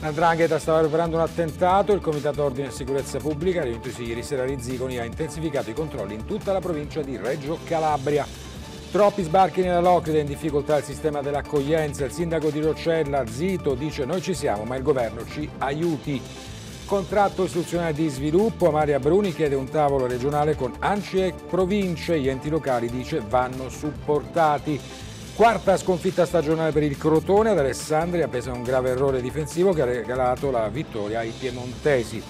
La stava preparando un attentato, il Comitato Ordine e Sicurezza Pubblica, riunitosi ieri sera a Rizziconi, ha intensificato i controlli in tutta la provincia di Reggio Calabria. Troppi sbarchi nella Locride, in difficoltà il sistema dell'accoglienza, il sindaco di Roccella, Zito, dice noi ci siamo ma il governo ci aiuti. Contratto istituzionale di sviluppo, Maria Bruni chiede un tavolo regionale con ANCI e province, gli enti locali dice vanno supportati. Quarta sconfitta stagionale per il Crotone, ad Alessandria pesa un grave errore difensivo che ha regalato la vittoria ai piemontesi.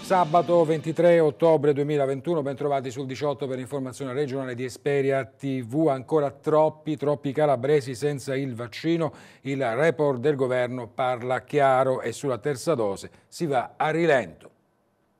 Sabato 23 ottobre 2021, bentrovati sul 18 per informazione regionale di Esperia TV. Ancora troppi, troppi calabresi senza il vaccino. Il report del governo parla chiaro e sulla terza dose si va a rilento.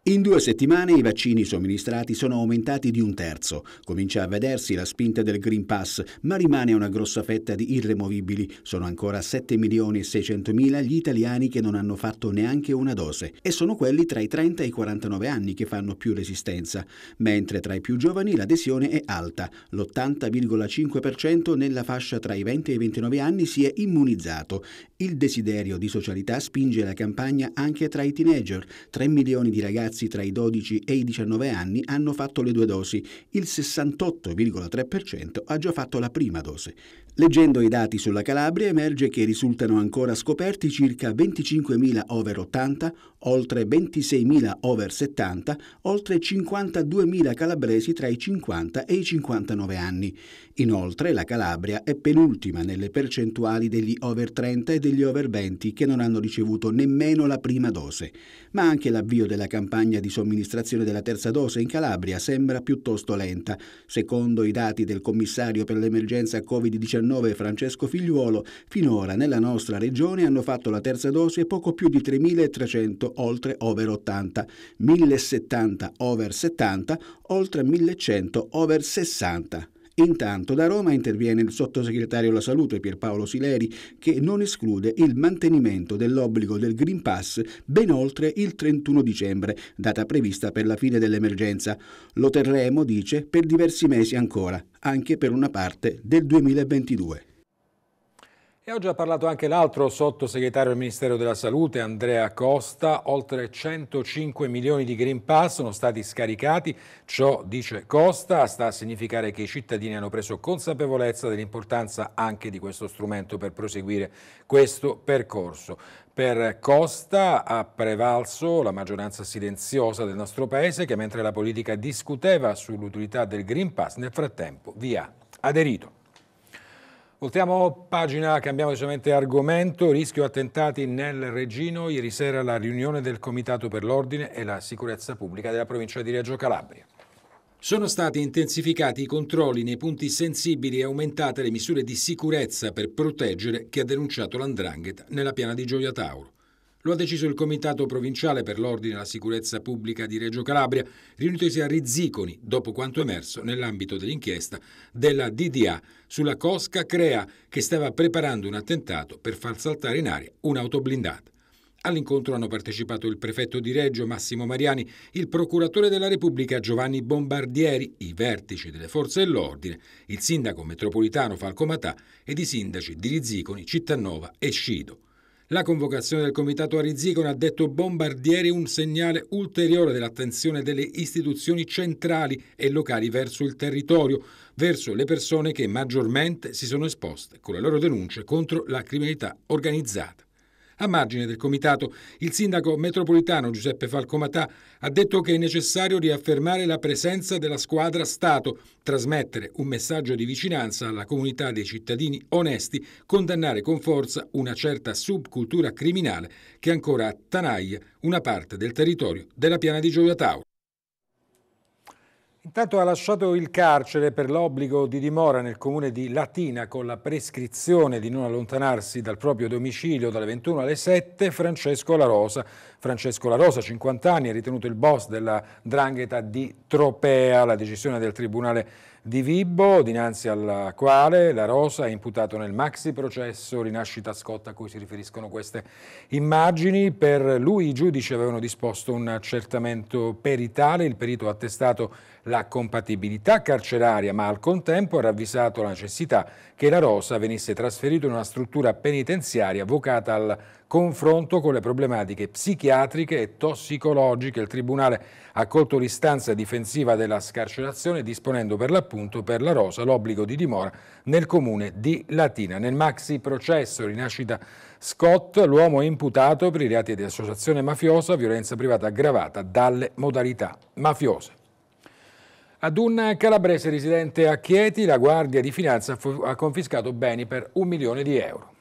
In due settimane i vaccini somministrati sono aumentati di un terzo. Comincia a vedersi la spinta del Green Pass, ma rimane una grossa fetta di irremovibili. Sono ancora 7 milioni e 600 mila gli italiani che non hanno fatto neanche una dose e sono quelli tra i 30 e i 49 anni che fanno più resistenza, mentre tra i più giovani l'adesione è alta. L'80,5% nella fascia tra i 20 e i 29 anni si è immunizzato. Il desiderio di socialità spinge la campagna anche tra i teenager. 3 milioni di ragazzi ragazzi tra i 12 e i 19 anni hanno fatto le due dosi, il 68,3% ha già fatto la prima dose. Leggendo i dati sulla Calabria emerge che risultano ancora scoperti circa 25.000 over 80, oltre 26.000 over 70, oltre 52.000 calabresi tra i 50 e i 59 anni. Inoltre la Calabria è penultima nelle percentuali degli over 30 e degli over 20 che non hanno ricevuto nemmeno la prima dose. Ma anche l'avvio della campagna di somministrazione della terza dose in Calabria sembra piuttosto lenta. Secondo i dati del commissario per l'emergenza Covid-19, 2019 Francesco Figliuolo, finora nella nostra regione hanno fatto la terza dose poco più di 3.300 oltre over 80, 1.070 over 70, oltre 1.100 over 60. Intanto da Roma interviene il sottosegretario alla salute Pierpaolo Sileri che non esclude il mantenimento dell'obbligo del Green Pass ben oltre il 31 dicembre, data prevista per la fine dell'emergenza. Lo terremo, dice, per diversi mesi ancora anche per una parte del 2022. E oggi ha parlato anche l'altro sottosegretario del Ministero della Salute, Andrea Costa. Oltre 105 milioni di Green Pass sono stati scaricati. Ciò, dice Costa, sta a significare che i cittadini hanno preso consapevolezza dell'importanza anche di questo strumento per proseguire questo percorso. Per Costa ha prevalso la maggioranza silenziosa del nostro Paese che mentre la politica discuteva sull'utilità del Green Pass nel frattempo vi ha aderito. Voltiamo pagina, cambiamo leggermente argomento, rischio attentati nel Regino, ieri sera la riunione del Comitato per l'Ordine e la Sicurezza Pubblica della provincia di Reggio Calabria. Sono stati intensificati i controlli nei punti sensibili e aumentate le misure di sicurezza per proteggere chi ha denunciato l'andrangheta nella piana di Gioia Tauro. Lo ha deciso il Comitato Provinciale per l'Ordine e la Sicurezza Pubblica di Reggio Calabria, riunitosi a Rizziconi, dopo quanto emerso nell'ambito dell'inchiesta della DDA sulla Cosca Crea, che stava preparando un attentato per far saltare in aria un'auto blindata. All'incontro hanno partecipato il prefetto di Reggio Massimo Mariani, il procuratore della Repubblica Giovanni Bombardieri, i vertici delle forze dell'ordine, il sindaco metropolitano Falcomatà ed i sindaci di Rizziconi, Cittanova e Scido. La convocazione del comitato Arizicone ha detto Bombardieri un segnale ulteriore dell'attenzione delle istituzioni centrali e locali verso il territorio, verso le persone che maggiormente si sono esposte con le loro denunce contro la criminalità organizzata. A margine del comitato, il sindaco metropolitano Giuseppe Falcomatà ha detto che è necessario riaffermare la presenza della squadra Stato, trasmettere un messaggio di vicinanza alla comunità dei cittadini onesti, condannare con forza una certa subcultura criminale che ancora attanaglia una parte del territorio della piana di Gioia Tauro. Intanto ha lasciato il carcere per l'obbligo di dimora nel comune di Latina con la prescrizione di non allontanarsi dal proprio domicilio dalle 21 alle 7 Francesco La Rosa. Francesco La Rosa, 50 anni, è ritenuto il boss della drangheta di Tropea. La decisione del Tribunale di Vibbo, dinanzi al quale la Rosa è imputato nel maxi processo Rinascita Scotta a cui si riferiscono queste immagini. Per lui i giudici avevano disposto un accertamento peritale, il perito ha attestato la compatibilità carceraria, ma al contempo ha ravvisato la necessità che la Rosa venisse trasferita in una struttura penitenziaria vocata al confronto con le problematiche psichiatriche e tossicologiche. Il Tribunale ha colto l'istanza difensiva della scarcerazione disponendo per l'appunto per la Rosa l'obbligo di dimora nel comune di Latina. Nel maxi processo Rinascita Scott, l'uomo è imputato per i reati di associazione mafiosa, violenza privata aggravata dalle modalità mafiose. Ad un calabrese residente a Chieti la Guardia di Finanza ha confiscato beni per un milione di euro.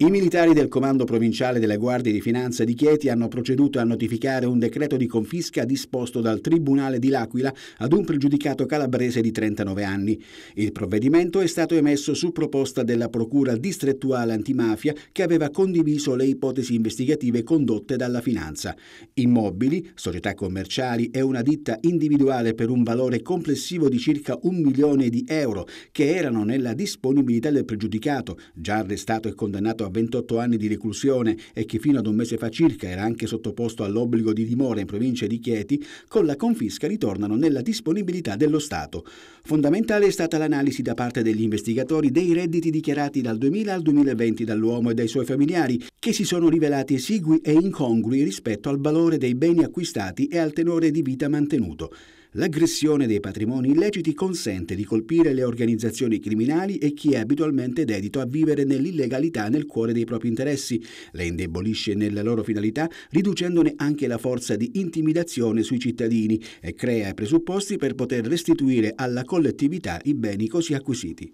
I militari del Comando Provinciale delle Guardie di Finanza di Chieti hanno proceduto a notificare un decreto di confisca disposto dal Tribunale di L'Aquila ad un pregiudicato calabrese di 39 anni. Il provvedimento è stato emesso su proposta della Procura distrettuale antimafia che aveva condiviso le ipotesi investigative condotte dalla Finanza. Immobili, società commerciali e una ditta individuale per un valore complessivo di circa un milione di euro che erano nella disponibilità del pregiudicato, già arrestato e condannato a a 28 anni di reclusione e che fino ad un mese fa circa era anche sottoposto all'obbligo di dimora in provincia di Chieti, con la confisca ritornano nella disponibilità dello Stato. Fondamentale è stata l'analisi da parte degli investigatori dei redditi dichiarati dal 2000 al 2020 dall'uomo e dai suoi familiari, che si sono rivelati esigui e incongrui rispetto al valore dei beni acquistati e al tenore di vita mantenuto. L'aggressione dei patrimoni illeciti consente di colpire le organizzazioni criminali e chi è abitualmente dedito a vivere nell'illegalità nel cuore dei propri interessi, le indebolisce nella loro finalità riducendone anche la forza di intimidazione sui cittadini e crea i presupposti per poter restituire alla collettività i beni così acquisiti.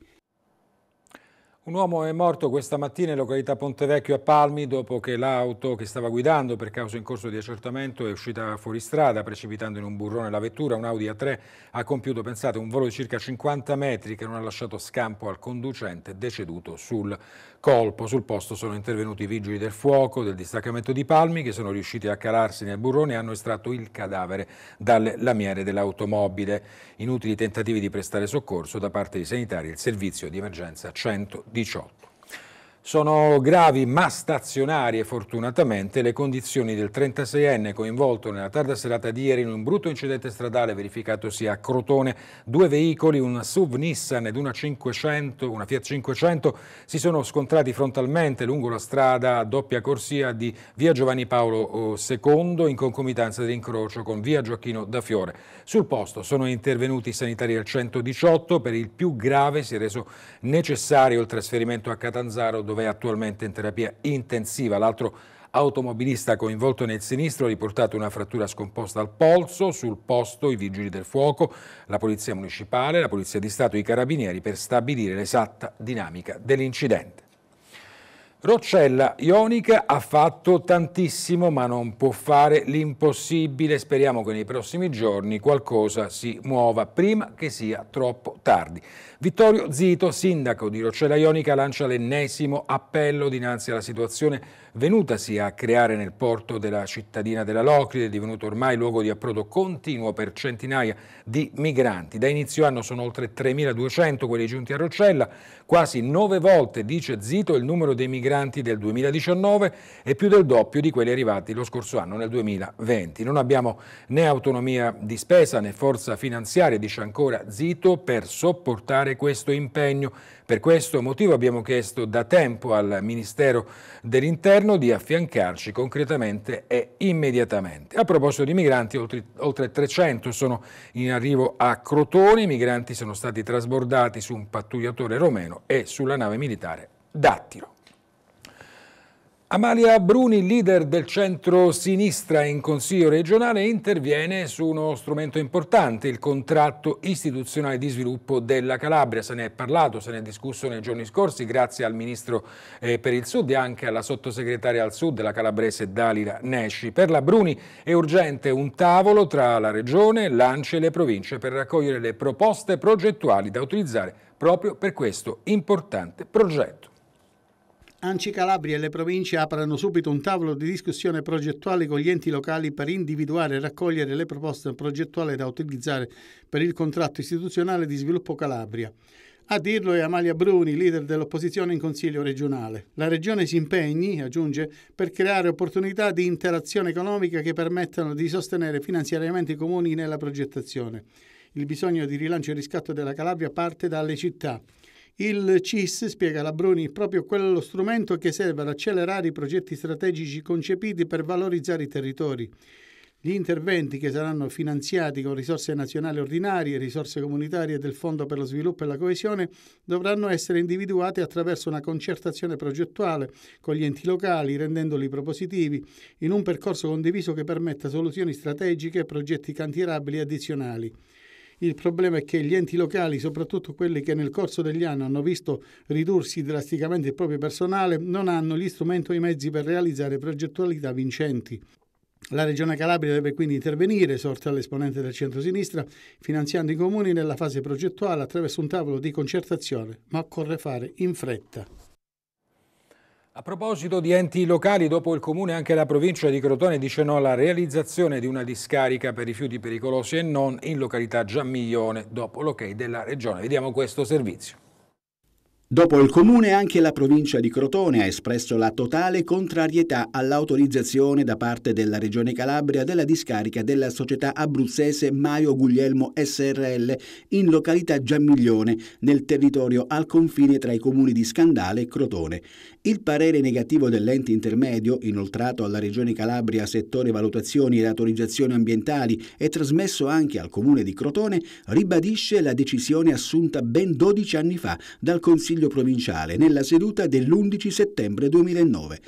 Un uomo è morto questa mattina in località Pontevecchio a Palmi dopo che l'auto che stava guidando per causa in corso di accertamento è uscita fuori strada precipitando in un burrone la vettura. Un Audi A3 ha compiuto, pensate, un volo di circa 50 metri che non ha lasciato scampo al conducente deceduto sul colpo. Sul posto sono intervenuti i vigili del fuoco del distaccamento di Palmi che sono riusciti a calarsi nel burrone e hanno estratto il cadavere dalle lamiere dell'automobile. Inutili tentativi di prestare soccorso da parte dei sanitari e il servizio di emergenza 118. Sono gravi ma stazionarie fortunatamente le condizioni del 36enne coinvolto nella tarda serata di ieri in un brutto incidente stradale verificatosi a Crotone. Due veicoli, un SUV Nissan ed una, 500, una Fiat 500 si sono scontrati frontalmente lungo la strada a doppia corsia di via Giovanni Paolo II in concomitanza dell'incrocio con via Gioacchino da Fiore. Sul posto sono intervenuti i sanitari al 118, per il più grave si è reso necessario il trasferimento a Catanzaro dove dove è attualmente in terapia intensiva. L'altro automobilista coinvolto nel sinistro ha riportato una frattura scomposta al polso, sul posto i vigili del fuoco, la polizia municipale, la polizia di Stato e i carabinieri per stabilire l'esatta dinamica dell'incidente. Roccella Ionica ha fatto tantissimo ma non può fare l'impossibile. Speriamo che nei prossimi giorni qualcosa si muova prima che sia troppo tardi. Vittorio Zito, sindaco di Roccella Ionica, lancia l'ennesimo appello dinanzi alla situazione venutasi a creare nel porto della cittadina della Locride, divenuto ormai luogo di approdo continuo per centinaia di migranti. Da inizio anno sono oltre 3.200 quelli giunti a Roccella, quasi nove volte, dice Zito, il numero dei migranti del 2019 e più del doppio di quelli arrivati lo scorso anno, nel 2020. Non abbiamo né autonomia di spesa né forza finanziaria, dice ancora Zito, per sopportare rispettare questo impegno. Per questo motivo abbiamo chiesto da tempo al Ministero dell'Interno di affiancarci concretamente e immediatamente. A proposito di migranti, oltre, oltre 300 sono in arrivo a Crotone, i migranti sono stati trasbordati su un pattugliatore romeno e sulla nave militare Dattilo. Amalia Bruni, leader del centro-sinistra in Consiglio regionale, interviene su uno strumento importante, il contratto istituzionale di sviluppo della Calabria. Se ne è parlato, se ne è discusso nei giorni scorsi, grazie al Ministro eh, per il Sud e anche alla sottosegretaria al Sud, la calabrese Dalila Nesci. Per la Bruni è urgente un tavolo tra la Regione, l'Ance e le province per raccogliere le proposte progettuali da utilizzare proprio per questo importante progetto. Anci Calabria e le province aprono subito un tavolo di discussione progettuale con gli enti locali per individuare e raccogliere le proposte progettuali da utilizzare per il contratto istituzionale di sviluppo Calabria. A dirlo è Amalia Bruni, leader dell'opposizione in Consiglio regionale. La Regione si impegni, aggiunge, per creare opportunità di interazione economica che permettano di sostenere finanziariamente i comuni nella progettazione. Il bisogno di rilancio e riscatto della Calabria parte dalle città. Il CIS, spiega Labroni, è proprio quello strumento che serve ad accelerare i progetti strategici concepiti per valorizzare i territori. Gli interventi che saranno finanziati con risorse nazionali ordinarie, risorse comunitarie del Fondo per lo sviluppo e la coesione dovranno essere individuati attraverso una concertazione progettuale con gli enti locali, rendendoli propositivi, in un percorso condiviso che permetta soluzioni strategiche e progetti cantierabili addizionali. Il problema è che gli enti locali, soprattutto quelli che nel corso degli anni hanno visto ridursi drasticamente il proprio personale, non hanno gli strumenti o i mezzi per realizzare progettualità vincenti. La Regione Calabria deve quindi intervenire, sorta l'esponente del centro-sinistra, finanziando i comuni nella fase progettuale attraverso un tavolo di concertazione, ma occorre fare in fretta. A proposito di enti locali, dopo il Comune anche la provincia di Crotone dice no alla realizzazione di una discarica per rifiuti pericolosi e non in località Giammiglione, dopo l'ok della Regione. Vediamo questo servizio. Dopo il Comune anche la provincia di Crotone ha espresso la totale contrarietà all'autorizzazione da parte della Regione Calabria della discarica della società abruzzese Maio Guglielmo SRL in località Giammiglione, nel territorio al confine tra i comuni di Scandale e Crotone. Il parere negativo dell'ente intermedio, inoltrato alla Regione Calabria settore valutazioni ed autorizzazioni ambientali e trasmesso anche al Comune di Crotone, ribadisce la decisione assunta ben 12 anni fa dal Consiglio provinciale nella seduta dell'11 settembre 2009.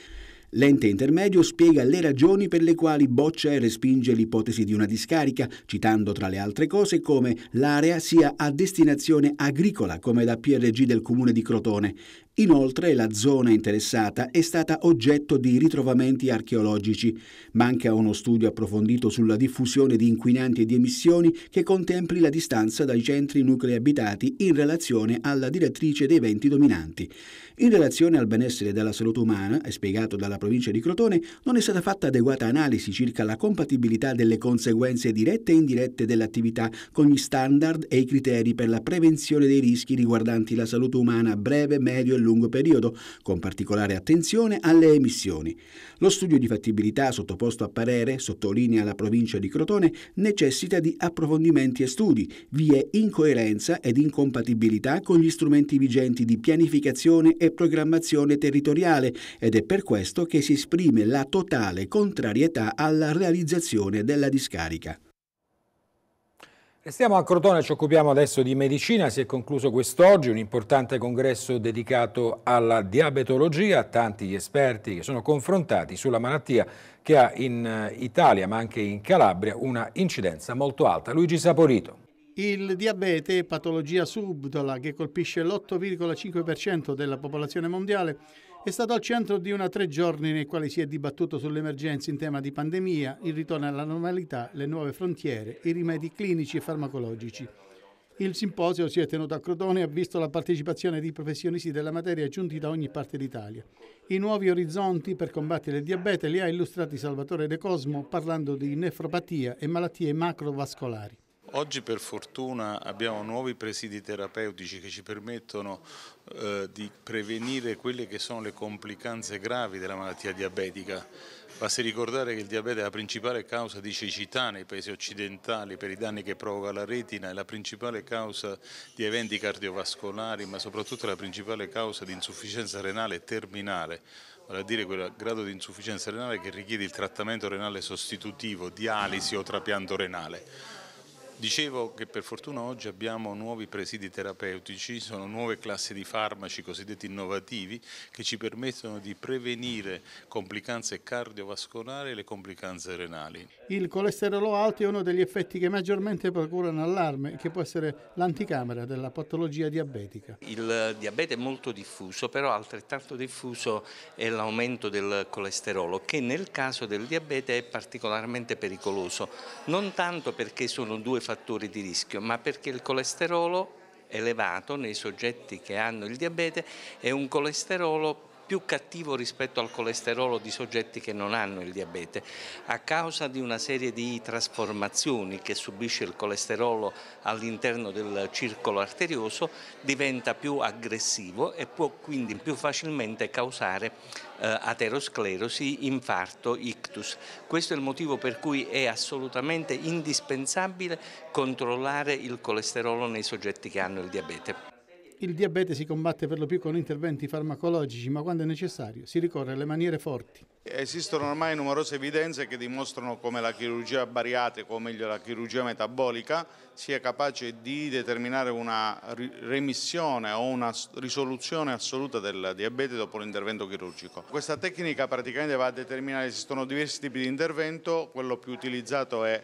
L'ente intermedio spiega le ragioni per le quali boccia e respinge l'ipotesi di una discarica, citando tra le altre cose come l'area sia a destinazione agricola come la PRG del comune di Crotone Inoltre la zona interessata è stata oggetto di ritrovamenti archeologici. Manca uno studio approfondito sulla diffusione di inquinanti e di emissioni che contempli la distanza dai centri nuclei abitati in relazione alla direttrice dei venti dominanti. In relazione al benessere della salute umana, è spiegato dalla provincia di Crotone, non è stata fatta adeguata analisi circa la compatibilità delle conseguenze dirette e indirette dell'attività con gli standard e i criteri per la prevenzione dei rischi riguardanti la salute umana a breve, medio e lungo lungo periodo, con particolare attenzione alle emissioni. Lo studio di fattibilità sottoposto a parere, sottolinea la provincia di Crotone, necessita di approfondimenti e studi, vi è incoerenza ed incompatibilità con gli strumenti vigenti di pianificazione e programmazione territoriale ed è per questo che si esprime la totale contrarietà alla realizzazione della discarica. Restiamo a Crotone, ci occupiamo adesso di medicina, si è concluso quest'oggi un importante congresso dedicato alla diabetologia, tanti gli esperti che sono confrontati sulla malattia che ha in eh, Italia ma anche in Calabria una incidenza molto alta. Luigi Saporito. Il diabete, patologia subdola che colpisce l'8,5% della popolazione mondiale, è stato al centro di una tre giorni nei quali si è dibattuto sull'emergenza in tema di pandemia, il ritorno alla normalità, le nuove frontiere, i rimedi clinici e farmacologici. Il simposio si è tenuto a Crotone e ha visto la partecipazione di professionisti della materia giunti da ogni parte d'Italia. I nuovi orizzonti per combattere il diabete li ha illustrati Salvatore De Cosmo parlando di nefropatia e malattie macrovascolari. Oggi per fortuna abbiamo nuovi presidi terapeutici che ci permettono eh, di prevenire quelle che sono le complicanze gravi della malattia diabetica. Basti ricordare che il diabete è la principale causa di cecità nei paesi occidentali per i danni che provoca la retina, è la principale causa di eventi cardiovascolari, ma soprattutto la principale causa di insufficienza renale terminale vale a dire quel grado di insufficienza renale che richiede il trattamento renale sostitutivo, dialisi o trapianto renale. Dicevo che per fortuna oggi abbiamo nuovi presidi terapeutici, sono nuove classi di farmaci cosiddetti innovativi che ci permettono di prevenire complicanze cardiovascolari e le complicanze renali. Il colesterolo alto è uno degli effetti che maggiormente procurano allarme, che può essere l'anticamera della patologia diabetica. Il diabete è molto diffuso, però altrettanto diffuso è l'aumento del colesterolo, che nel caso del diabete è particolarmente pericoloso, non tanto perché sono due fattori di rischio, ma perché il colesterolo elevato nei soggetti che hanno il diabete è un colesterolo più cattivo rispetto al colesterolo di soggetti che non hanno il diabete, a causa di una serie di trasformazioni che subisce il colesterolo all'interno del circolo arterioso, diventa più aggressivo e può quindi più facilmente causare eh, aterosclerosi, infarto, ictus. Questo è il motivo per cui è assolutamente indispensabile controllare il colesterolo nei soggetti che hanno il diabete. Il diabete si combatte per lo più con interventi farmacologici, ma quando è necessario si ricorre alle maniere forti. Esistono ormai numerose evidenze che dimostrano come la chirurgia bariatrica, o meglio la chirurgia metabolica, sia capace di determinare una remissione o una risoluzione assoluta del diabete dopo l'intervento chirurgico. Questa tecnica praticamente va a determinare, esistono diversi tipi di intervento, quello più utilizzato è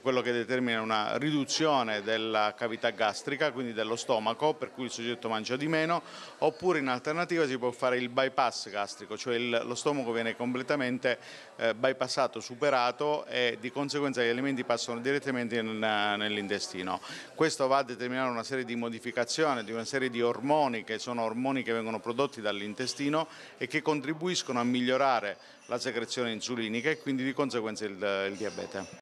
quello che determina una riduzione della cavità gastrica, quindi dello stomaco, per cui il soggetto mangia di meno, oppure in alternativa si può fare il bypass gastrico, cioè il, lo stomaco viene completamente eh, bypassato, superato e di conseguenza gli alimenti passano direttamente eh, nell'intestino. Questo va a determinare una serie di modificazioni, di una serie di ormoni che sono ormoni che vengono prodotti dall'intestino e che contribuiscono a migliorare la secrezione insulinica e quindi di conseguenza il, il diabete.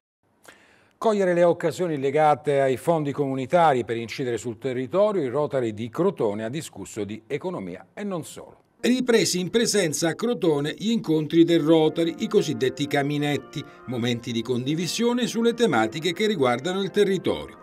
Cogliere le occasioni legate ai fondi comunitari per incidere sul territorio, il Rotary di Crotone ha discusso di economia e non solo. Ripresi in presenza a Crotone gli incontri del Rotary, i cosiddetti caminetti, momenti di condivisione sulle tematiche che riguardano il territorio.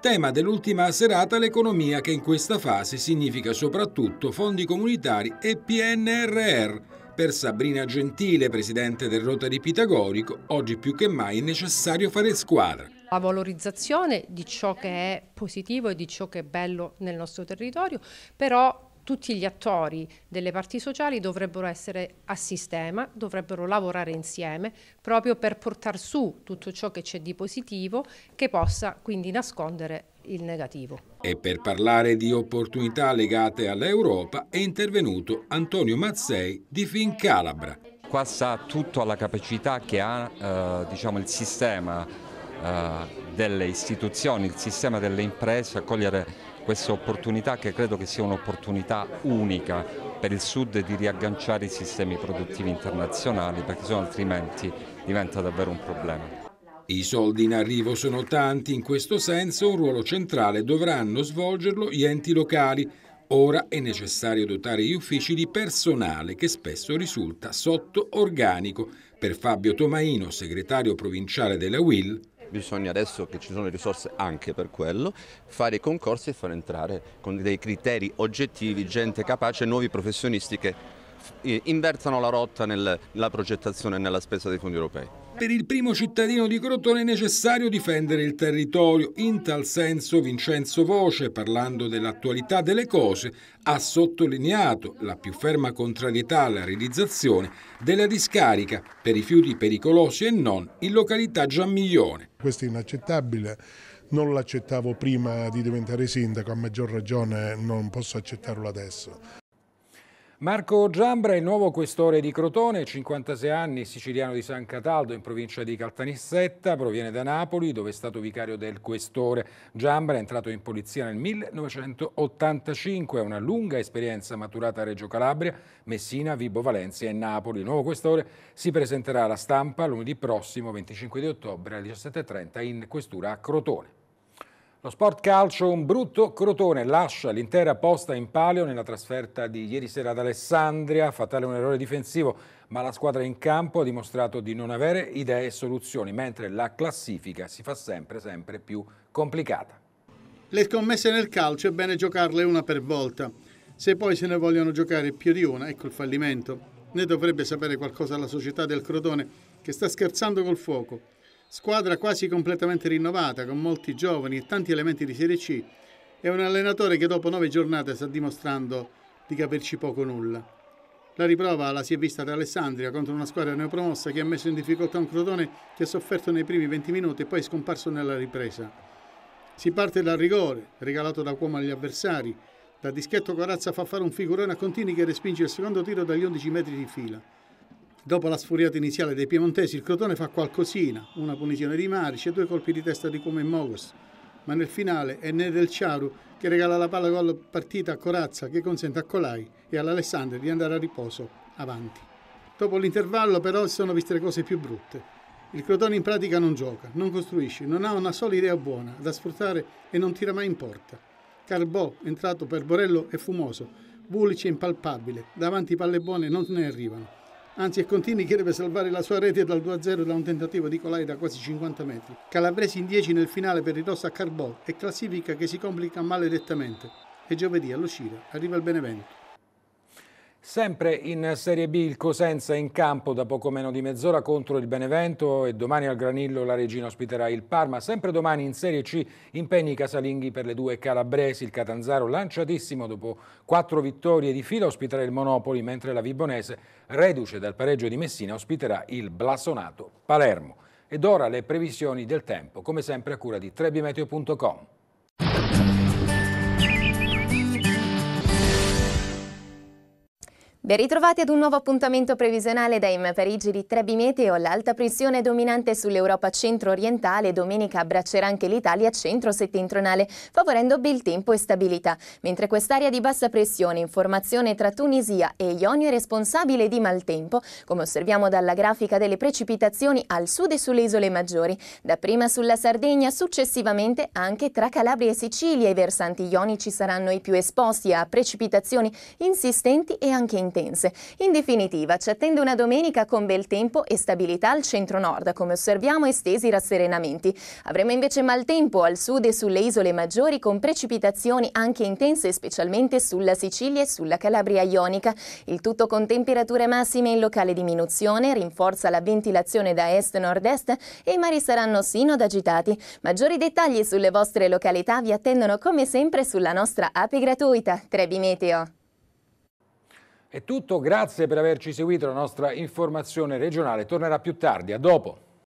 Tema dell'ultima serata l'economia che in questa fase significa soprattutto fondi comunitari e PNRR, per Sabrina Gentile, presidente del Rotary Pitagorico, oggi più che mai è necessario fare squadra. La valorizzazione di ciò che è positivo e di ciò che è bello nel nostro territorio, però tutti gli attori delle parti sociali dovrebbero essere a sistema, dovrebbero lavorare insieme proprio per portare su tutto ciò che c'è di positivo che possa quindi nascondere il negativo. E per parlare di opportunità legate all'Europa è intervenuto Antonio Mazzei di Fincalabra. Qua sta tutto alla capacità che ha eh, diciamo, il sistema eh, delle istituzioni, il sistema delle imprese a cogliere questa opportunità che credo che sia un'opportunità unica per il Sud di riagganciare i sistemi produttivi internazionali perché altrimenti diventa davvero un problema. I soldi in arrivo sono tanti, in questo senso un ruolo centrale dovranno svolgerlo gli enti locali. Ora è necessario dotare gli uffici di personale che spesso risulta sotto organico. Per Fabio Tomaino, segretario provinciale della WIL, bisogna adesso che ci sono le risorse anche per quello, fare i concorsi e far entrare con dei criteri oggettivi gente capace, nuovi professionisti che eh, inversano la rotta nella progettazione e nella spesa dei fondi europei. Per il primo cittadino di Crotone è necessario difendere il territorio. In tal senso Vincenzo Voce, parlando dell'attualità delle cose, ha sottolineato la più ferma contrarietà alla realizzazione della discarica per rifiuti pericolosi e non in località Giammiglione. Questo è inaccettabile non l'accettavo prima di diventare sindaco, a maggior ragione non posso accettarlo adesso. Marco Giambra è il nuovo questore di Crotone, 56 anni, siciliano di San Cataldo in provincia di Caltanissetta, proviene da Napoli dove è stato vicario del questore. Giambra è entrato in polizia nel 1985, ha una lunga esperienza maturata a Reggio Calabria, Messina, Vibo Valencia e Napoli. Il nuovo questore si presenterà alla stampa lunedì prossimo 25 di ottobre alle 17.30 in questura a Crotone. Lo Sport Calcio un brutto crotone, lascia l'intera posta in palio nella trasferta di ieri sera ad Alessandria, fatale un errore difensivo, ma la squadra in campo ha dimostrato di non avere idee e soluzioni, mentre la classifica si fa sempre, sempre più complicata. Le scommesse nel calcio è bene giocarle una per volta, se poi se ne vogliono giocare più di una ecco il fallimento. Ne dovrebbe sapere qualcosa la società del Crotone che sta scherzando col fuoco Squadra quasi completamente rinnovata, con molti giovani e tanti elementi di Serie C, e un allenatore che dopo nove giornate sta dimostrando di capirci poco nulla. La riprova la si è vista da Alessandria contro una squadra neopromossa che ha messo in difficoltà un Crotone che ha sofferto nei primi 20 minuti e poi è scomparso nella ripresa. Si parte dal rigore, regalato da Cuomo agli avversari. Da dischetto Corazza fa fare un figurone a Contini che respinge il secondo tiro dagli 11 metri di fila. Dopo la sfuriata iniziale dei piemontesi, il Crotone fa qualcosina, una punizione di Marici due colpi di testa di Come Mogos. Ma nel finale è Nedel Ciaru che regala la palla gol partita a Corazza che consente a Colai e all'Alessandro di andare a riposo avanti. Dopo l'intervallo però si sono viste le cose più brutte. Il Crotone in pratica non gioca, non costruisce, non ha una sola idea buona da sfruttare e non tira mai in porta. Carbò, entrato per Borello, è fumoso. Bulice è impalpabile, davanti palle buone non ne arrivano. Anzi, e Contini chiedeva salvare la sua rete dal 2-0 da un tentativo di colare da quasi 50 metri. Calabresi in 10 nel finale per il Rossa Carbò e classifica che si complica maledettamente. E giovedì all'uscita arriva il Benevento. Sempre in Serie B il Cosenza in campo da poco meno di mezz'ora contro il Benevento e domani al Granillo la Regina ospiterà il Parma. Sempre domani in Serie C impegni casalinghi per le due calabresi. Il Catanzaro lanciatissimo dopo quattro vittorie di fila ospiterà il Monopoli mentre la Vibonese, reduce dal pareggio di Messina, ospiterà il blasonato Palermo. Ed ora le previsioni del tempo, come sempre a cura di trebimeteo.com. Ben ritrovati ad un nuovo appuntamento previsionale da Im Parigi di Trebi Meteo. L'alta pressione dominante sull'Europa centro-orientale domenica abbraccerà anche l'Italia centro-settentrionale, favorendo bel tempo e stabilità. Mentre quest'area di bassa pressione in formazione tra Tunisia e Ionio è responsabile di maltempo, come osserviamo dalla grafica delle precipitazioni al sud e sulle isole maggiori, dapprima sulla Sardegna, successivamente anche tra Calabria e Sicilia i versanti ionici saranno i più esposti a precipitazioni insistenti e anche intense statunitense. In definitiva, ci attende una domenica con bel tempo e stabilità al centro-nord, come osserviamo estesi rasserenamenti. Avremo invece maltempo al sud e sulle isole maggiori con precipitazioni anche intense, specialmente sulla Sicilia e sulla Calabria ionica. Il tutto con temperature massime in locale diminuzione, rinforza la ventilazione da est-nord-est e i mari saranno sino ad agitati. Maggiori dettagli sulle vostre località vi attendono come sempre sulla nostra API gratuita Trebi Meteo. È tutto, grazie per averci seguito, la nostra informazione regionale tornerà più tardi, a dopo.